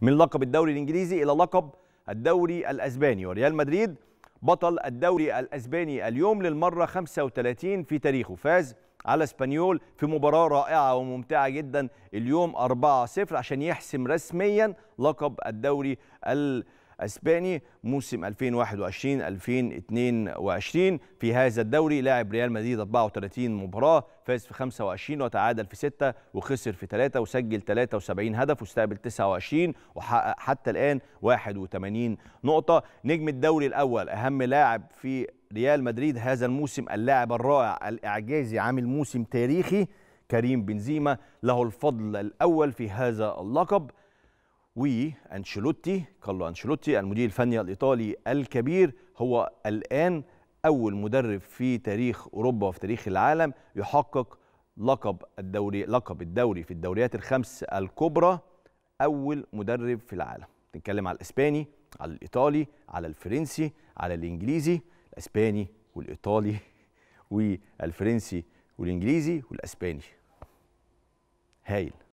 من لقب الدوري الانجليزي الى لقب الدوري الاسباني وريال مدريد بطل الدوري الاسباني اليوم للمره 35 في تاريخه فاز على اسبانيول في مباراه رائعه وممتعه جدا اليوم 4-0 عشان يحسم رسميا لقب الدوري الاسباني اسباني موسم 2021 2022 في هذا الدوري لاعب ريال مدريد 34 مباراه فاز في 25 وتعادل في 6 وخسر في 3 وسجل 73 هدف واستقبل 29 وحقق حتى الان 81 نقطه نجم الدوري الاول اهم لاعب في ريال مدريد هذا الموسم اللاعب الرائع الاعجازي عامل موسم تاريخي كريم بنزيما له الفضل الاول في هذا اللقب وانشيلوتي كارلو انشيلوتي المدير الفني الايطالي الكبير هو الان اول مدرب في تاريخ اوروبا وفي تاريخ العالم يحقق لقب الدوري لقب الدوري في الدوريات الخمس الكبرى اول مدرب في العالم نتكلم على الاسباني على الايطالي على الفرنسي على الانجليزي الاسباني والايطالي والفرنسي والانجليزي والاسباني هايل